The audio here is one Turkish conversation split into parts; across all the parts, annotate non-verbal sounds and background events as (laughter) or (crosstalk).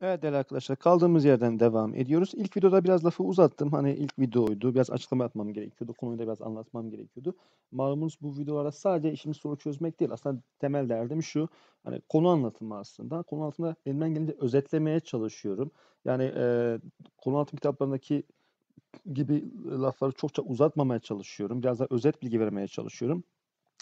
Evet değerli arkadaşlar kaldığımız yerden devam ediyoruz. İlk videoda biraz lafı uzattım. Hani ilk videoydu. Biraz açıklama yapmam gerekiyordu. Konuyu da biraz anlatmam gerekiyordu. Malumunuz bu videolarda sadece işimiz soru çözmek değil. Aslında temel derdim şu. Hani konu anlatımı aslında. Konu altında elimden gelince özetlemeye çalışıyorum. Yani e, konu anlatım kitaplarındaki gibi lafları çokça uzatmamaya çalışıyorum. Biraz daha özet bilgi vermeye çalışıyorum.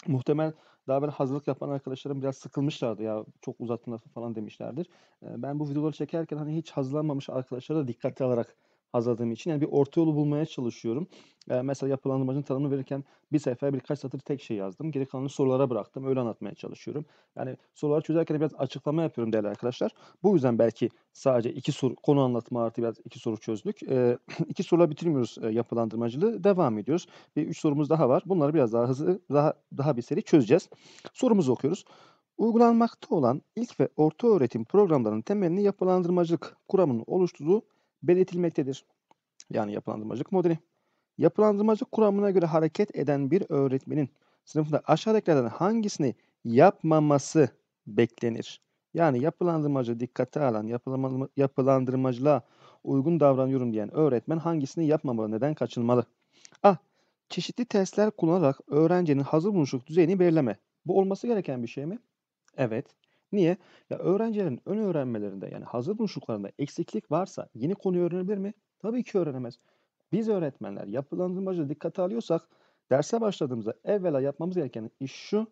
Muhtemel daha böyle hazırlık yapan arkadaşlarım biraz sıkılmışlardı ya çok uzatma falan demişlerdir. Ben bu videoları çekerken hani hiç hazırlanmamış arkadaşlara da dikkate alarak hazırladığım için. Yani bir orta yolu bulmaya çalışıyorum. E, mesela yapılandırmacının tanımını verirken bir sefer birkaç satır tek şey yazdım. Geri kalanını sorulara bıraktım. Öyle anlatmaya çalışıyorum. Yani soruları çözerken biraz açıklama yapıyorum değerli arkadaşlar. Bu yüzden belki sadece iki soru, konu anlatma artı biraz iki soru çözdük. E, (clears throat) iki soruyla bitirmiyoruz e, yapılandırmacılığı. Devam ediyoruz. Bir üç sorumuz daha var. Bunları biraz daha hızlı, daha, daha bir seri çözeceğiz. Sorumuzu okuyoruz. Uygulanmakta olan ilk ve orta öğretim programlarının temelini yapılandırmacılık kuramının oluşturduğu belirtilmektedir. Yani yapılandırmacılık modeli. Yapılandırmacılık kuramına göre hareket eden bir öğretmenin sınıfında aşağıdakilerden hangisini yapmaması beklenir? Yani yapılandırmacı dikkate alan, yapılandırmacılığa uygun davranıyorum diyen öğretmen hangisini yapmamalı, neden kaçınmalı? A. Çeşitli testler kullanarak öğrencinin hazır buluşluk düzeyini belirleme. Bu olması gereken bir şey mi? Evet. Niye? Ya öğrencilerin ön öğrenmelerinde yani hazır buluşluklarında eksiklik varsa yeni konuyu öğrenebilir mi? Tabii ki öğrenemez. Biz öğretmenler yapılandırmacı dikkate alıyorsak derse başladığımızda evvela yapmamız gereken iş şu.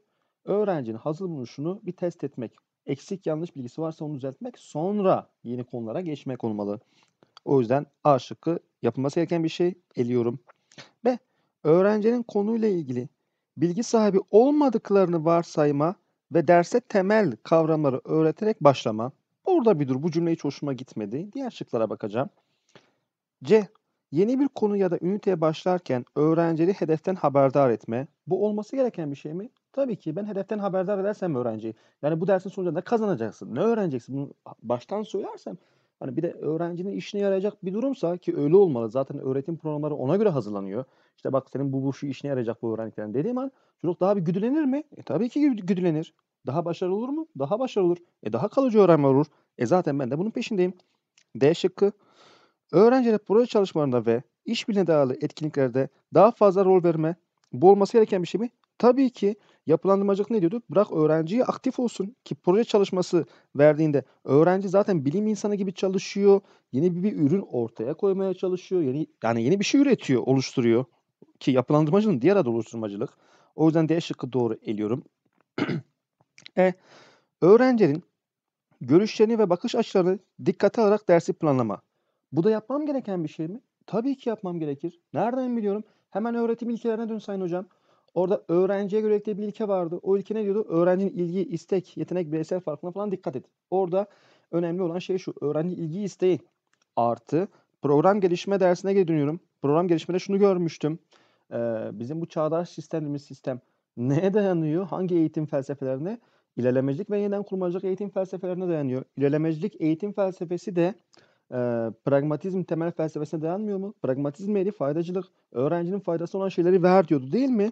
Öğrencinin hazır buluşunu bir test etmek. Eksik yanlış bilgisi varsa onu düzeltmek sonra yeni konulara geçmek olmalı. O yüzden A şıkkı yapılması gereken bir şey eliyorum. B. Öğrencinin konuyla ilgili bilgi sahibi olmadıklarını varsayma ve derse temel kavramları öğreterek başlama. Orada bir dur bu cümle hiç hoşuma gitmedi. Diğer şıklara bakacağım. C. Yeni bir konu ya da üniteye başlarken öğrenciyi hedeften haberdar etme. Bu olması gereken bir şey mi? Tabii ki ben hedeften haberdar edersem öğrenciyi. Yani bu dersin sonucunda ne kazanacaksın, ne öğreneceksin bunu baştan söylersem Hani bir de öğrencinin işine yarayacak bir durumsa ki öyle olmalı. Zaten öğretim programları ona göre hazırlanıyor. İşte bak senin bu bu şu işine yarayacak bu öğrendiklerin dediğim an çocuk daha bir güdülenir mi? E tabii ki güdülenir. Daha başarılı olur mu? Daha başarılı olur. E daha kalıcı öğrenme olur. E zaten ben de bunun peşindeyim. D şıkkı. Öğrencilere proje çalışmalarında ve iş işbirliğine dayalı etkinliklerde daha fazla rol verme. Bu olması gereken bir şey mi? Tabii ki Yapılandırmacılık ne diyordu? Bırak öğrenciyi aktif olsun ki proje çalışması verdiğinde öğrenci zaten bilim insanı gibi çalışıyor. Yeni bir, bir ürün ortaya koymaya çalışıyor. Yeni, yani yeni bir şey üretiyor, oluşturuyor. Ki yapılandırmacılığın diğer adı oluşturmacılık. O yüzden D şıkkı doğru eliyorum. (clears throat) e, öğrencinin görüşlerini ve bakış açılarını dikkate alarak dersi planlama. Bu da yapmam gereken bir şey mi? Tabii ki yapmam gerekir. Nereden biliyorum? Hemen öğretim ilkelerine dön Sayın Hocam. Orada öğrenciye göre eklediği bir ilke vardı. O ilke ne diyordu? Öğrencinin ilgi, istek, yetenek, bireysel farkına falan dikkat et. Orada önemli olan şey şu. Öğrenci ilgi isteği artı program gelişme dersine geri dönüyorum. Program gelişmede şunu görmüştüm. Ee, bizim bu çağdaş sistemimiz sistem neye dayanıyor? Hangi eğitim felsefelerine? İlerlemecilik ve yeniden kurmacılık eğitim felsefelerine dayanıyor. İlerlemecilik eğitim felsefesi de e, pragmatizm temel felsefesine dayanmıyor mu? Pragmatizm eli faydacılık, öğrencinin faydası olan şeyleri ver diyordu değil mi?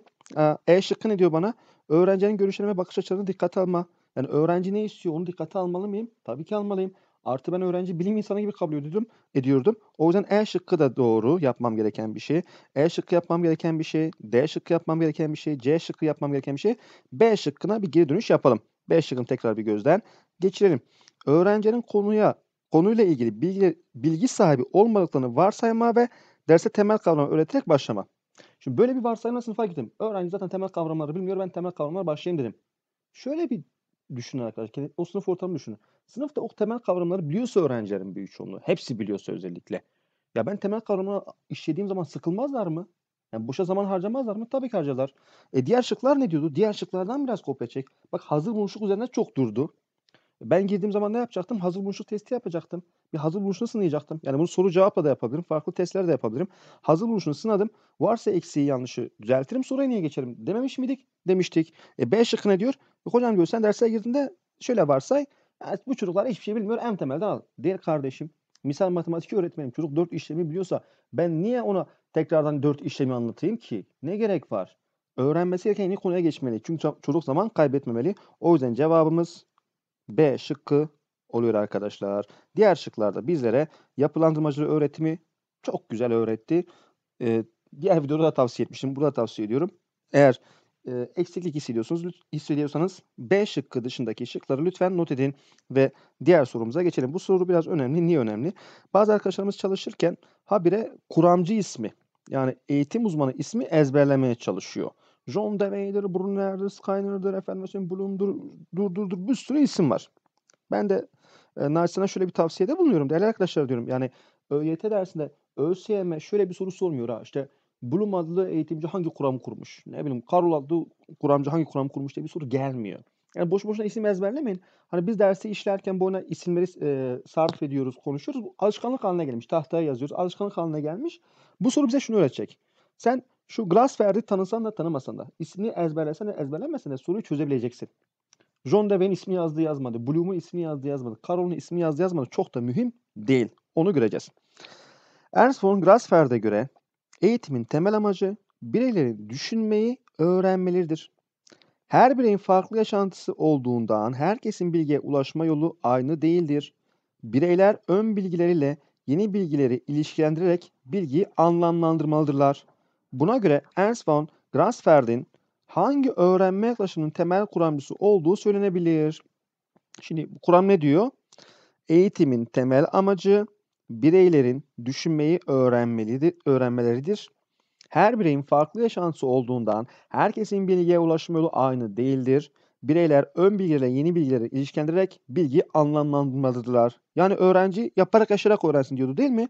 E şıkkı ne diyor bana? Öğrencinin görüşlerine ve bakış açılarına dikkat alma. Yani öğrenci ne istiyor onu dikkate almalı mıyım? Tabii ki almalıyım. Artı ben öğrenci bilim insanı gibi kabul ediyordum, ediyordum. O yüzden E şıkkı da doğru yapmam gereken bir şey. E şıkkı yapmam gereken bir şey. D şıkkı yapmam gereken bir şey. C şıkkı yapmam gereken bir şey. B şıkkına bir geri dönüş yapalım. B şıkkını tekrar bir gözden geçirelim. Öğrencinin konuya konuyla ilgili bilgi, bilgi sahibi olmadıklarını varsayma ve derse temel kavramı öğreterek başlama. Şimdi böyle bir varsayımla sınıfa gittim. Öğrenci zaten temel kavramları bilmiyor. Ben temel kavramlara başlayayım dedim. Şöyle bir düşünün arkadaşlar. O sınıf ortamını düşünün. Sınıfta o temel kavramları biliyorsa öğrencilerin büyük çoğunluğu. Hepsi biliyorsa özellikle. Ya ben temel kavramı işlediğim zaman sıkılmazlar mı? Yani boşa zaman harcamazlar mı? Tabii ki harcarlar. E diğer şıklar ne diyordu? Diğer şıklardan biraz kopya çek. Bak hazır buluşluk üzerinde çok durdu. Ben girdiğim zaman ne yapacaktım? Hazır buluşluk testi yapacaktım. Bir hazır buluşunu sınayacaktım. Yani bunu soru cevapla da yapabilirim. Farklı testler de yapabilirim. Hazır buluşunu sınadım. Varsa eksiği yanlışı düzeltirim. Soruya niye geçerim? Dememiş miydik? Demiştik. E, B şıkkı ne diyor? Yok e, hocam diyor sen derse girdiğinde şöyle varsay. Yani e, bu çocuklar hiçbir şey bilmiyor. En temelde al. Diğer kardeşim misal matematik öğretmenim çocuk 4 işlemi biliyorsa ben niye ona tekrardan 4 işlemi anlatayım ki? Ne gerek var? Öğrenmesi gereken yeni konuya geçmeli. Çünkü çocuk zaman kaybetmemeli. O yüzden cevabımız B şıkkı oluyor arkadaşlar. Diğer şıklarda bizlere yapılandırmacılığı öğretimi çok güzel öğretti. Ee, diğer videoda da tavsiye etmiştim. Burada tavsiye ediyorum. Eğer e, eksiklik hissediyorsunuz, hissediyorsanız B şıkkı dışındaki şıkları lütfen not edin ve diğer sorumuza geçelim. Bu soru biraz önemli. Niye önemli? Bazı arkadaşlarımız çalışırken habire kuramcı ismi yani eğitim uzmanı ismi ezberlemeye çalışıyor. John DeMey'dir, Bruno Er'dir, efendim mesela Bloom'dur, dur dur dur bir sürü isim var. Ben de e, Naçlan'a şöyle bir tavsiyede bulunuyorum. Değerli arkadaşlar diyorum yani ÖYT dersinde ÖSYM şöyle bir soru sormuyor ha işte Bloom adlı eğitimci hangi kuramı kurmuş? Ne bileyim Karol adlı kuramcı hangi kuramı kurmuş diye bir soru gelmiyor. Yani boş boşuna isim ezberlemeyin. Hani biz dersi işlerken boyuna isimleri e, sarf ediyoruz, konuşuyoruz. Bu alışkanlık haline gelmiş. Tahtaya yazıyoruz. Alışkanlık haline gelmiş. Bu soru bize şunu öğretecek. Sen şu Glasferd'i tanısan da tanımasan da, ismini ezberlesen de ezberlemesen de soruyu çözebileceksin. John Deve'nin ismi yazdı yazmadı. Bloom'un ismi yazdı yazmadı. Carol'un ismi yazdı yazmadı. Çok da mühim değil. Onu göreceğiz. Ernst von Grasferd'e göre eğitimin temel amacı bireylerin düşünmeyi öğrenmeleridir. Her bireyin farklı yaşantısı olduğundan herkesin bilgiye ulaşma yolu aynı değildir. Bireyler ön bilgileriyle yeni bilgileri ilişkilendirerek bilgiyi anlamlandırmalıdırlar. Buna göre Ernst von Grasferd'in hangi öğrenme yaklaşımının temel kuramcısı olduğu söylenebilir. Şimdi kuram ne diyor? Eğitimin temel amacı bireylerin düşünmeyi öğrenmelidir, öğrenmeleridir. Her bireyin farklı yaşantısı olduğundan herkesin bilgiye ulaşım yolu aynı değildir. Bireyler ön bilgilerle yeni bilgileri ilişkilendirerek bilgi anlamlandırmalıdırlar. Yani öğrenci yaparak yaşarak öğrensin diyordu değil mi?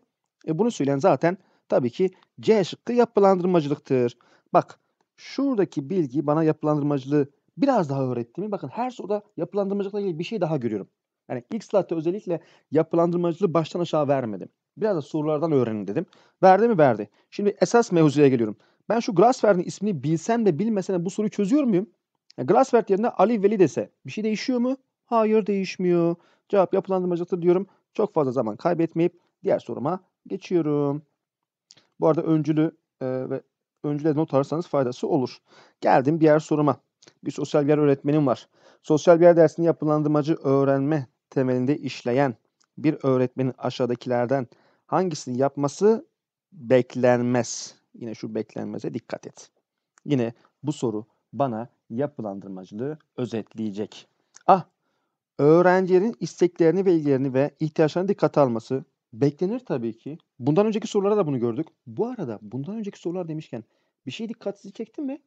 E bunu söyleyen zaten Tabii ki C şıkkı yapılandırmacılıktır. Bak şuradaki bilgi bana yapılandırmacılığı biraz daha öğretti mi? Bakın her soruda yapılandırmacılıkla ilgili bir şey daha görüyorum. Yani ilk slide'da özellikle yapılandırmacılığı baştan aşağı vermedim. Biraz da sorulardan öğrenin dedim. Verdi mi? Verdi. Şimdi esas mevzuya geliyorum. Ben şu Grasfer'in ismini bilsem de bilmesem de bu soruyu çözüyor muyum? Yani Grasfer yerine Ali Veli dese bir şey değişiyor mu? Hayır değişmiyor. Cevap yapılandırmacılıktır diyorum. Çok fazla zaman kaybetmeyip diğer soruma geçiyorum. Bu arada öncülü e, ve öncüle not alırsanız faydası olur. Geldim diğer soruma. Bir sosyal birer öğretmenim var. Sosyal birer dersini yapılandırmacı öğrenme temelinde işleyen bir öğretmenin aşağıdakilerden hangisini yapması beklenmez? Yine şu beklenmeze dikkat et. Yine bu soru bana yapılandırmacılığı özetleyecek. Ah, öğrencilerin isteklerini ve ilgilerini ve ihtiyaçlarını dikkate alması, Beklenir tabii ki. Bundan önceki sorulara da bunu gördük. Bu arada bundan önceki sorular demişken bir şey dikkatsizi çekti mi?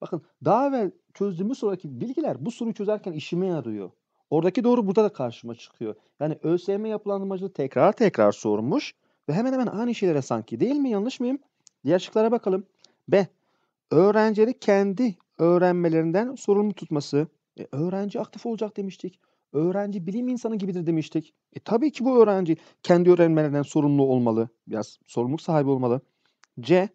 Bakın daha evvel çözdüğümüz sorudaki bilgiler bu soruyu çözerken işime yarıyor. Oradaki doğru burada da karşıma çıkıyor. Yani ÖSYM yapılandırmacılığı tekrar tekrar sormuş ve hemen hemen aynı şeylere sanki değil mi yanlış mıyım? Diğer şıklara bakalım. B. Öğrencileri kendi öğrenmelerinden sorumlu tutması. E, öğrenci aktif olacak demiştik. Öğrenci bilim insanı gibidir demiştik. E tabii ki bu öğrenci kendi öğrenmelerinden sorumlu olmalı. Biraz sorumluluk sahibi olmalı. C.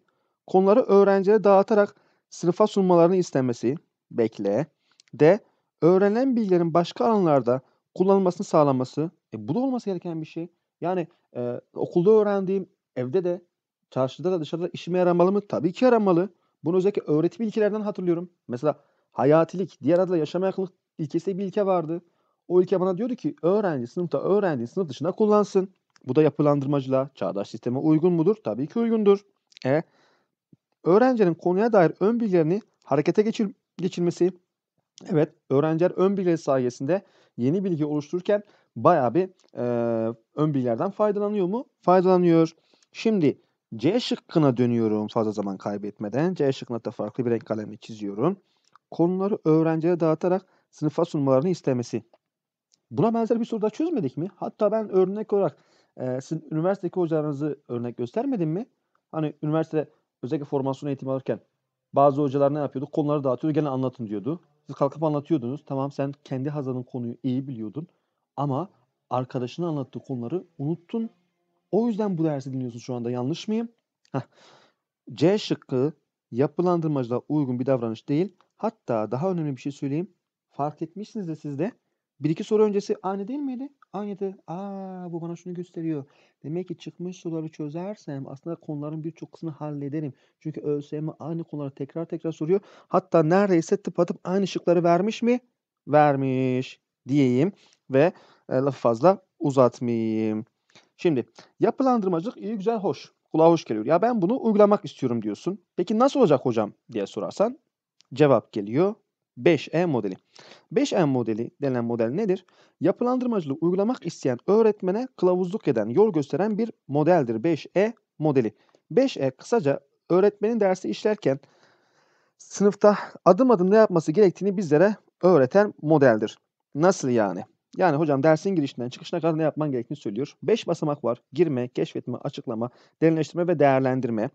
Konuları öğrencilere dağıtarak sınıfa sunmalarını istemesi. Bekle. D. Öğrenilen bilgilerin başka alanlarda kullanılmasını sağlanması. E bu da olması gereken bir şey. Yani e, okulda öğrendiğim evde de çarşıda da dışarıda işime yaramalı mı? Tabii ki yaramalı. Bunu özellikle öğretim ilkelerden hatırlıyorum. Mesela hayatilik, diğer adıyla yaşama yakınlık ilkesi bir ilke vardı. O ülke bana diyordu ki öğrenci sınıfta öğrenci sınıf dışında kullansın. Bu da yapılandırmacılığa, çağdaş sisteme uygun mudur? Tabii ki uygundur. E, öğrencinin konuya dair ön bilgilerini harekete geçir, geçirmesi, evet öğrenciler ön bilgileri sayesinde yeni bilgi oluştururken baya bir e, ön bilgilerden faydalanıyor mu? Faydalanıyor. Şimdi C şıkkına dönüyorum fazla zaman kaybetmeden. C şıkkına da farklı bir renk kalemle çiziyorum. Konuları öğrencilere dağıtarak sınıfa sunmalarını istemesi. Buna benzer bir soru da çözmedik mi? Hatta ben örnek olarak e, sizin üniversitedeki hocalarınızı örnek göstermedim mi? Hani üniversitede özellikle formasyon eğitimi alırken bazı hocalar ne yapıyordu? Konuları dağıtıyordu, gene anlatın diyordu. Siz kalkıp anlatıyordunuz. Tamam sen kendi hazırladığın konuyu iyi biliyordun ama arkadaşının anlattığı konuları unuttun. O yüzden bu dersi dinliyorsun şu anda. Yanlış mıyım? Heh. C şıkkı yapılandırmacıda uygun bir davranış değil. Hatta daha önemli bir şey söyleyeyim. Fark etmişsiniz de siz de bir iki soru öncesi aynı değil miydi? Aynıydı. Aa bu bana şunu gösteriyor. Demek ki çıkmış soruları çözersem aslında konuların birçok kısmını hallederim. Çünkü ÖSYM aynı konuları tekrar tekrar soruyor. Hatta neredeyse tıpatıp aynı şıkları vermiş mi? Vermiş diyeyim ve e, lafı fazla uzatmayayım. Şimdi yapılandırmacılık iyi güzel hoş. Kulağa hoş geliyor. Ya ben bunu uygulamak istiyorum diyorsun. Peki nasıl olacak hocam diye sorarsan cevap geliyor. 5E modeli. 5E modeli denilen model nedir? Yapılandırmacılığı uygulamak isteyen öğretmene kılavuzluk eden, yol gösteren bir modeldir 5E modeli. 5E kısaca öğretmenin dersi işlerken sınıfta adım adım ne yapması gerektiğini bizlere öğreten modeldir. Nasıl yani? Yani hocam dersin girişinden çıkışına kadar ne yapman gerektiğini söylüyor. 5 basamak var. Girme, keşfetme, açıklama, derinleştirme ve değerlendirme.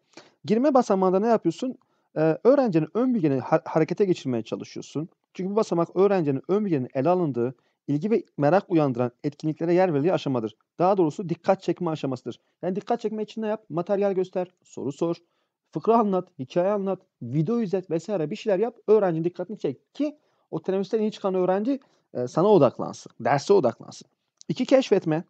Girme basamağında ne yapıyorsun? öğrencinin ön bilgilerini ha- harekete geçirmeye çalışıyorsun. Çünkü bu basamak öğrencinin ön bilgilerinin ele alındığı, ilgi ve merak uyandıran etkinliklere yer verildiği aşamadır. Daha doğrusu dikkat çekme aşamasıdır. Yani dikkat çekme için ne yap? Materyal göster, soru sor, fıkra anlat, hikaye anlat, video izlet vesaire bir şeyler yap. Öğrencinin dikkatini çek ki o teneffüsten iyi çıkan öğrenci e, sana odaklansın, derse odaklansın. İki keşfetme.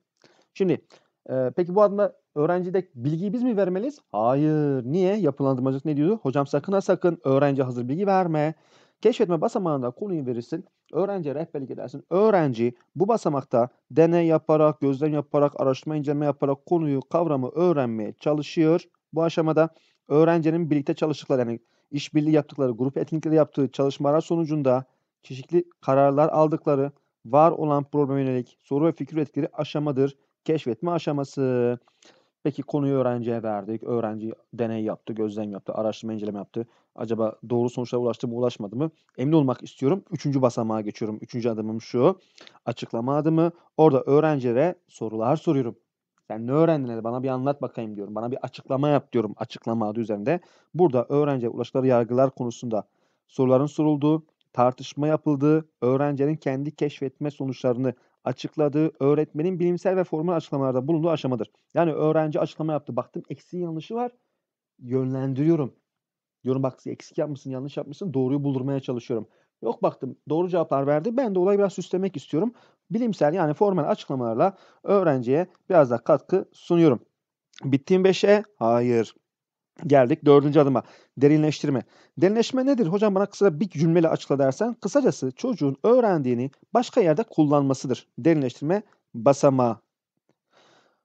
Şimdi ee, peki bu adına öğrencide bilgiyi biz mi vermeliyiz? Hayır. Niye? Yapılandırmacılık ne diyordu? Hocam sakın ha sakın öğrenci hazır bilgi verme. Keşfetme basamağında konuyu verirsin. Öğrenciye rehberlik edersin. Öğrenci bu basamakta deney yaparak, gözlem yaparak, araştırma inceleme yaparak konuyu, kavramı öğrenmeye çalışıyor. Bu aşamada öğrencinin birlikte çalıştıkları yani işbirliği yaptıkları, grup etkinlikleri yaptığı çalışmalar sonucunda çeşitli kararlar aldıkları var olan probleme yönelik soru ve fikir üretikleri aşamadır keşfetme aşaması. Peki konuyu öğrenciye verdik. Öğrenci deney yaptı, gözlem yaptı, araştırma inceleme yaptı. Acaba doğru sonuçlara ulaştı mı ulaşmadı mı? Emin olmak istiyorum. Üçüncü basamağa geçiyorum. Üçüncü adımım şu. Açıklama adımı. Orada öğrencilere sorular soruyorum. Sen ne öğrendin? Hadi bana bir anlat bakayım diyorum. Bana bir açıklama yap diyorum açıklama adı üzerinde. Burada öğrenciye ulaştıkları yargılar konusunda soruların sorulduğu, tartışma yapıldığı, öğrencinin kendi keşfetme sonuçlarını açıkladığı öğretmenin bilimsel ve formal açıklamalarda bulunduğu aşamadır. Yani öğrenci açıklama yaptı. Baktım eksiği yanlışı var. Yönlendiriyorum. Diyorum bak eksik yapmışsın, yanlış yapmışsın. Doğruyu buldurmaya çalışıyorum. Yok baktım doğru cevaplar verdi. Ben de olayı biraz süslemek istiyorum. Bilimsel yani formal açıklamalarla öğrenciye biraz daha katkı sunuyorum. Bittiğim 5'e hayır. Geldik dördüncü adıma. Derinleştirme. Derinleşme nedir? Hocam bana kısa bir cümleyle açıkla dersen. Kısacası çocuğun öğrendiğini başka yerde kullanmasıdır. Derinleştirme basamağı.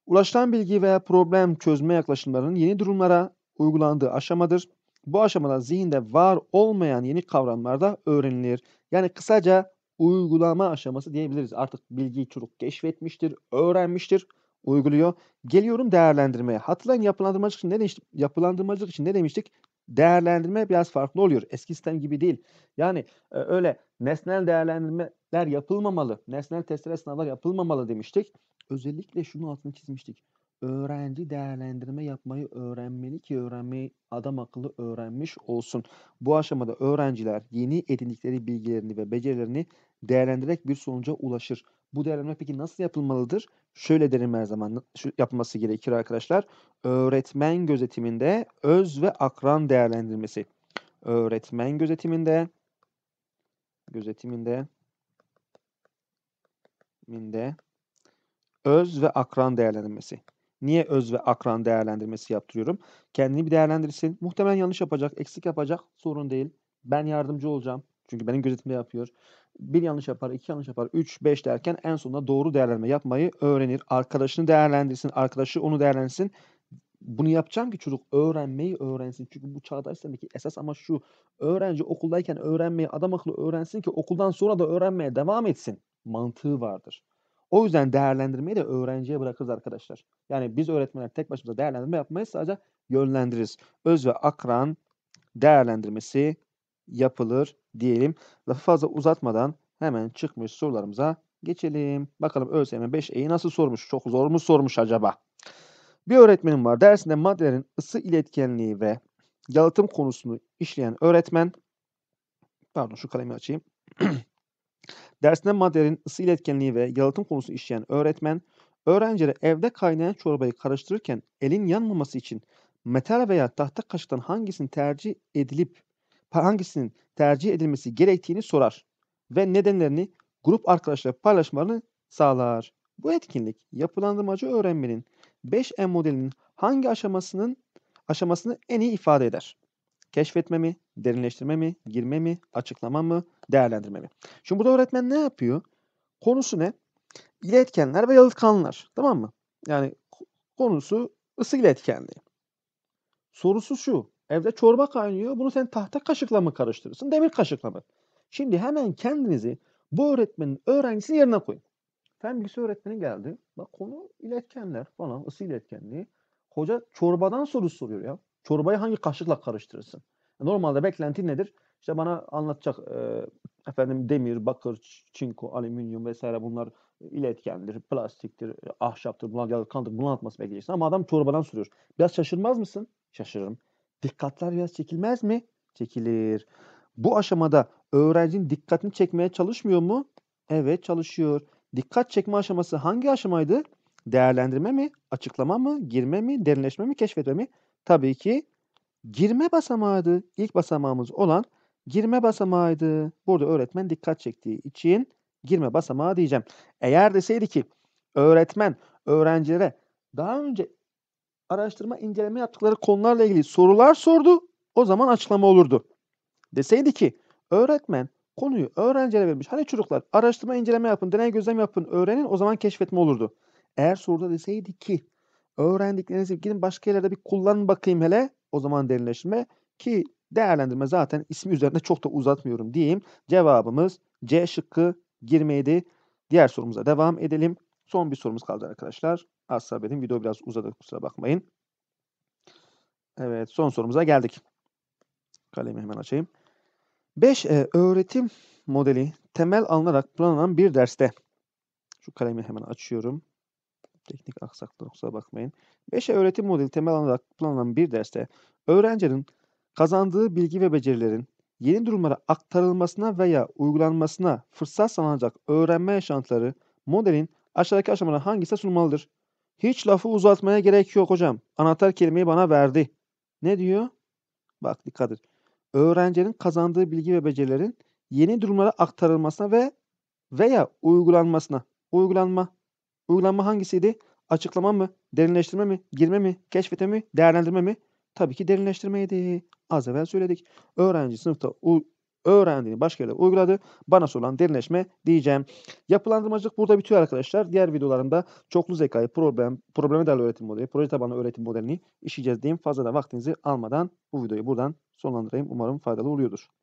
Ulaşılan bilgi veya problem çözme yaklaşımlarının yeni durumlara uygulandığı aşamadır. Bu aşamada zihinde var olmayan yeni kavramlar da öğrenilir. Yani kısaca uygulama aşaması diyebiliriz. Artık bilgiyi çocuk keşfetmiştir, öğrenmiştir uyguluyor. Geliyorum değerlendirmeye. Hatırlayın yapılandırmacılık için ne demiştik? Yapılandırmacılık için ne demiştik? Değerlendirme biraz farklı oluyor. Eski sistem gibi değil. Yani e, öyle nesnel değerlendirmeler yapılmamalı. Nesnel testler, sınavlar yapılmamalı demiştik. Özellikle şunu altını çizmiştik. Öğrenci değerlendirme yapmayı öğrenmeli ki öğrenmeyi adam akıllı öğrenmiş olsun. Bu aşamada öğrenciler yeni edindikleri bilgilerini ve becerilerini değerlendirerek bir sonuca ulaşır. Bu değerlendirme peki nasıl yapılmalıdır? Şöyle derim her zaman şu yapılması gerekir arkadaşlar. Öğretmen gözetiminde öz ve akran değerlendirmesi. Öğretmen gözetiminde gözetiminde minde öz ve akran değerlendirmesi. Niye öz ve akran değerlendirmesi yaptırıyorum? Kendini bir değerlendirsin. Muhtemelen yanlış yapacak, eksik yapacak. Sorun değil. Ben yardımcı olacağım. Çünkü benim gözetimde yapıyor bir yanlış yapar, iki yanlış yapar, üç, beş derken en sonunda doğru değerlendirme yapmayı öğrenir. Arkadaşını değerlendirsin, arkadaşı onu değerlensin Bunu yapacağım ki çocuk öğrenmeyi öğrensin. Çünkü bu çağdaş sistemdeki esas ama şu. Öğrenci okuldayken öğrenmeyi adam akıllı öğrensin ki okuldan sonra da öğrenmeye devam etsin. Mantığı vardır. O yüzden değerlendirmeyi de öğrenciye bırakırız arkadaşlar. Yani biz öğretmenler tek başımıza değerlendirme yapmayız sadece yönlendiririz. Öz ve akran değerlendirmesi yapılır diyelim. Lafı fazla uzatmadan hemen çıkmış sorularımıza geçelim. Bakalım ÖSYM 5E'yi nasıl sormuş? Çok zor mu sormuş acaba? Bir öğretmenim var. Dersinde maddelerin ısı iletkenliği ve yalıtım konusunu işleyen öğretmen pardon şu kalemi açayım. (clears throat) Dersinde maddelerin ısı iletkenliği ve yalıtım konusunu işleyen öğretmen öğrencilere evde kaynayan çorbayı karıştırırken elin yanmaması için metal veya tahta kaşıktan hangisini tercih edilip hangisinin tercih edilmesi gerektiğini sorar ve nedenlerini grup arkadaşlar paylaşmalarını sağlar. Bu etkinlik yapılandırmacı öğrenmenin 5M modelinin hangi aşamasının aşamasını en iyi ifade eder? Keşfetme mi, derinleştirme mi, girme mi, açıklama mı, değerlendirme mi? Şimdi burada öğretmen ne yapıyor? Konusu ne? İletkenler ve yalıtkanlar. Tamam mı? Yani konusu ısı iletkenliği. Sorusu şu. Evde çorba kaynıyor. Bunu sen tahta kaşıkla mı karıştırırsın? Demir kaşıkla mı? Şimdi hemen kendinizi bu öğretmenin öğrencisinin yerine koyun. Fen bilgisi öğretmeni geldi. Bak konu iletkenler falan ısı iletkenliği. Hoca çorbadan soru soruyor ya. Çorbayı hangi kaşıkla karıştırırsın? E, normalde beklenti nedir? İşte bana anlatacak e, efendim demir, bakır, çinko, alüminyum vesaire bunlar iletkendir, plastiktir, ahşaptır, bunlar yalıkandır, bunu anlatması bekleyeceksin. Ama adam çorbadan soruyor. Biraz şaşırmaz mısın? Şaşırırım. Dikkatler biraz çekilmez mi? Çekilir. Bu aşamada öğrencinin dikkatini çekmeye çalışmıyor mu? Evet çalışıyor. Dikkat çekme aşaması hangi aşamaydı? Değerlendirme mi? Açıklama mı? Girme mi? Derinleşme mi? Keşfetme mi? Tabii ki girme basamağıydı. İlk basamağımız olan girme basamağıydı. Burada öğretmen dikkat çektiği için girme basamağı diyeceğim. Eğer deseydi ki öğretmen öğrencilere daha önce araştırma inceleme yaptıkları konularla ilgili sorular sordu. O zaman açıklama olurdu. Deseydi ki öğretmen konuyu öğrencilere vermiş. Hani çocuklar araştırma inceleme yapın, deney gözlem yapın, öğrenin o zaman keşfetme olurdu. Eğer soruda deseydi ki öğrendiklerinizi gidin başka yerlerde bir kullanın bakayım hele o zaman derinleşme ki değerlendirme zaten ismi üzerinde çok da uzatmıyorum diyeyim. Cevabımız C şıkkı girmeydi. Diğer sorumuza devam edelim. Son bir sorumuz kaldı arkadaşlar. Az sabredin. Video biraz uzadı kusura bakmayın. Evet son sorumuza geldik. Kalemi hemen açayım. 5 e, öğretim modeli temel alınarak planlanan bir derste. Şu kalemi hemen açıyorum. Teknik aksaklığı kusura bakmayın. 5 e, öğretim modeli temel alınarak planlanan bir derste öğrencinin kazandığı bilgi ve becerilerin yeni durumlara aktarılmasına veya uygulanmasına fırsat sağlanacak öğrenme yaşantıları modelin aşağıdaki aşamaların hangisi sunulmalıdır? Hiç lafı uzatmaya gerek yok hocam. Anahtar kelimeyi bana verdi. Ne diyor? Bak dikkat et. Öğrencinin kazandığı bilgi ve becerilerin yeni durumlara aktarılmasına ve veya uygulanmasına. Uygulanma. Uygulanma hangisiydi? Açıklama mı? Derinleştirme mi? Girme mi? Keşfete mi? Değerlendirme mi? Tabii ki derinleştirmeydi. Az evvel söyledik. Öğrenci sınıfta öğrendiğini başka yerde uyguladı. Bana sorulan derinleşme diyeceğim. Yapılandırmacılık burada bitiyor arkadaşlar. Diğer videolarımda çoklu zekayı problem, probleme dayalı öğretim modeli, proje tabanlı öğretim modelini işleyeceğiz diyeyim. Fazla da vaktinizi almadan bu videoyu buradan sonlandırayım. Umarım faydalı oluyordur.